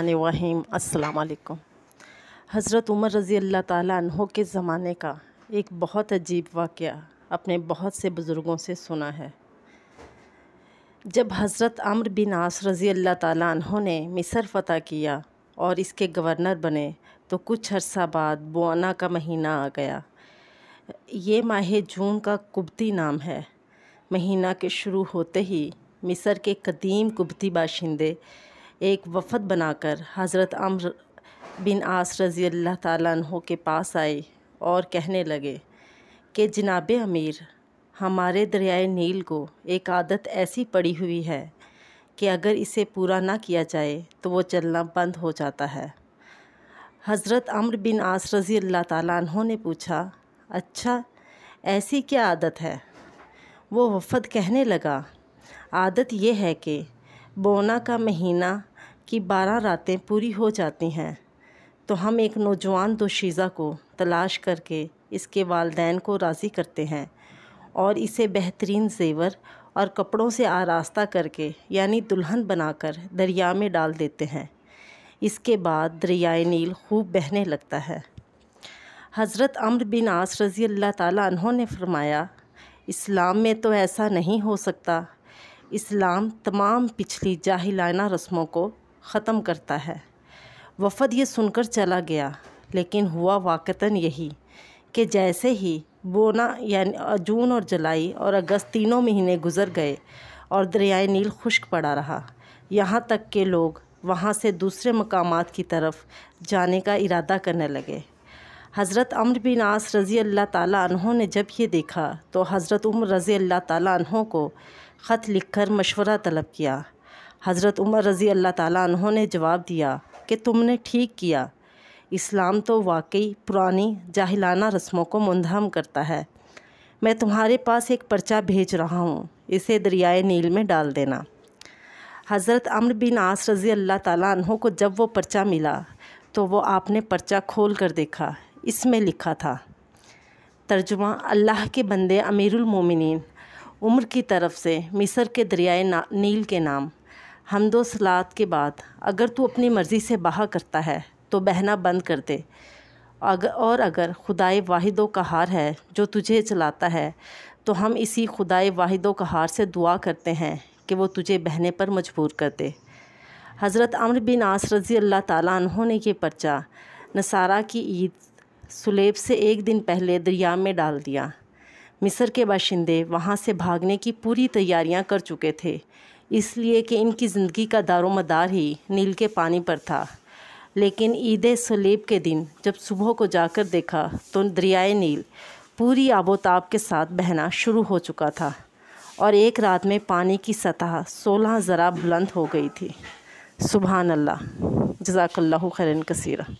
रहीम अस्सलाम हज़रत उमर रज़ी अल्लाह तहों के ज़माने का एक बहुत अजीब वाक़ अपने बहुत से बुज़ुर्गों से सुना है जब हज़रत अमर बिन आस रज़ी अल्लाह तहों ने मिसर फ़तह किया और इसके गवर्नर बने तो कुछ अरसा बाद बोना का महीना आ गया ये माह जून का कुबती नाम है महीना के शुरू होते ही मिसर के कदीम कुबती बाशिंदे एक वफद बनाकर हज़रत अम्र बिन आस रज़ी अल्लाह तहों के पास आए और कहने लगे कि जनाब अमीर हमारे दरियाए नील को एक आदत ऐसी पड़ी हुई है कि अगर इसे पूरा ना किया जाए तो वो चलना बंद हो जाता है हज़रत अम्र बिन आस रज़ी अल्लाह तहों ने पूछा अच्छा ऐसी क्या आदत है वो वफद कहने लगा आदत यह है कि बोना का महीना कि बारह रातें पूरी हो जाती हैं तो हम एक नौजवान दोशीज़ा को तलाश करके इसके वालदेन को राज़ी करते हैं और इसे बेहतरीन जेवर और कपड़ों से आरास्ता करके यानी दुल्हन बनाकर दरिया में डाल देते हैं इसके बाद दरियाए नील खूब बहने लगता है हज़रत अम्र बिन आस रज़ी अल्लाह तहों ने फ़रमाया इस्लाम में तो ऐसा नहीं हो सकता इस्लाम तमाम पिछली जाहिलाना रस्मों को ख़त्म करता है वफद ये सुनकर चला गया लेकिन हुआ वाकता यही कि जैसे ही बोना यानी जून और जुलाई और अगस्त तीनों महीने गुजर गए और दरियाए नील खुश्क पड़ा रहा यहाँ तक के लोग वहाँ से दूसरे मकाम की तरफ जाने का इरादा करने लगे हज़रत अम्र बिन आस रज़ी अल्लाह तहों ने जब ये देखा तो हज़रत उम्र रज़ी अल्लाह ताली को ख़त लिख कर मशवरा तलब किया हज़रत उमर रज़ी अल्लाह ताली ने जवाब दिया कि तुमने ठीक किया इस्लाम तो वाकई पुरानी जाहिलाना रस्मों को मुंदहम करता है मैं तुम्हारे पास एक पर्चा भेज रहा हूँ इसे दरियाए नील में डाल देना हज़रत अम्र बिन आस रज़ी अल्लाह ताली को जब वो पर्चा मिला तो वो आपने पर्चा खोल कर देखा इसमें लिखा था तर्जुमा अल्लाह के बंदे अमीरुलमोमिन उम्र की तरफ से मिस्र के दरियाए नील के नाम दो सलात के बाद अगर तू अपनी मर्ज़ी से बाहा करता है तो बहना बंद कर दे अगर और अगर खुदाए वाहिदो का हार है जो तुझे चलाता है तो हम इसी खुदाए वाहिदो का हार से दुआ करते हैं कि वो तुझे बहने पर मजबूर कर दे हज़रत अमर बिन आस रज़ी अल्लाह तहों ने यह पर्चा नसारा की ईद सुलेब से एक दिन पहले दरिया में डाल दिया मिस्र के बाशिंदे वहाँ से भागने की पूरी तैयारियाँ कर चुके थे इसलिए कि इनकी ज़िंदगी का दारोमदार ही नील के पानी पर था लेकिन ईद सलेब के दिन जब सुबह को जाकर देखा तो दरियाए नील पूरी आबोताब के साथ बहना शुरू हो चुका था और एक रात में पानी की सतह सोलह ज़रा बुलंद हो गई थी सुबह अल्लाह जजाकल्ला खैरन कसीरा